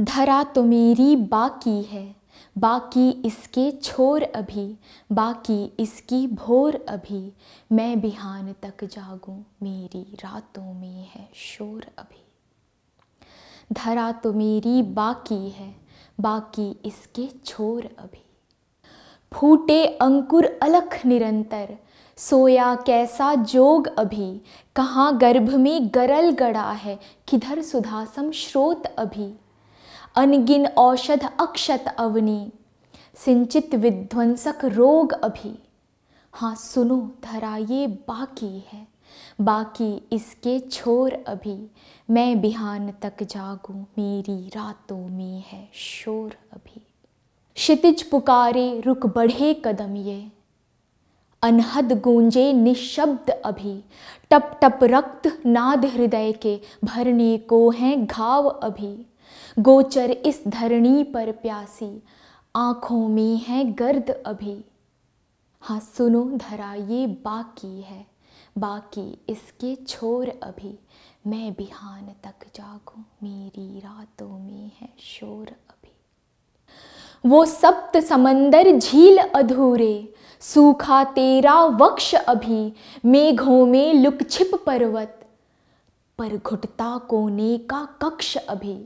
धरा तो मेरी बाकी है बाकी इसके छोर अभी बाकी इसकी भोर अभी मैं बिहान तक जागूं मेरी रातों में है शोर अभी धरा तो मेरी बाकी है बाकी इसके छोर अभी फूटे अंकुर अलख निरंतर सोया कैसा जोग अभी कहाँ गर्भ में गरल गड़ा है किधर सुधासम श्रोत अभी अनगिन औषध अक्षत अवनी सिंचित विध्वंसक रोग अभी हाँ सुनो धरा ये बाकी है बाकी इसके छोर अभी मैं बिहान तक जागूं मेरी रातों में है शोर अभी क्षितिज पुकारे रुक बढ़े कदम ये अनहद गूंजे निशब्द अभी टप टप रक्त नाद हृदय के भरने को हैं घाव अभी गोचर इस धरणी पर प्यासी आंखों में है गर्द अभी हाँ सुनो धरा ये बाकी है बाकी इसके छोर अभी मैं बिहान तक जागूं मेरी रातों में है शोर अभी वो सप्त समंदर झील अधूरे सूखा तेरा वक्ष अभी मेघों में लुक छिप पर्वत पर घुटता कोने का कक्ष अभी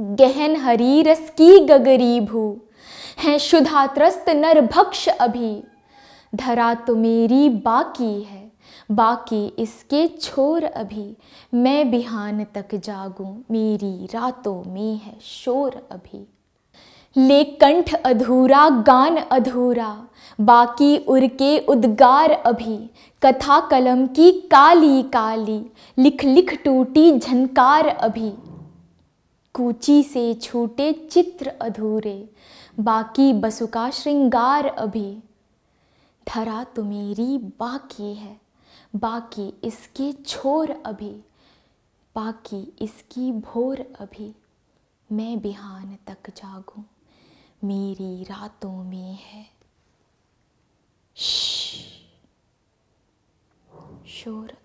गहन हरी रस की गगरी भू है शुधात्रस्त नर भक्ष अभी धरा तो मेरी बाकी है बाकी इसके छोर अभी मैं बिहान तक जागूं मेरी रातों में है शोर अभी ले कंठ अधूरा गान अधूरा बाकी के उद्गार अभी कथा कलम की काली काली लिख लिख टूटी झनकार अभी कूची से छूटे चित्र अधूरे बाकी बसु का श्रृंगार अभी धरा तो मेरी बाकी है बाकी इसके छोर अभी बाकी इसकी भोर अभी मैं बिहान तक जागूं मेरी रातों में है शोर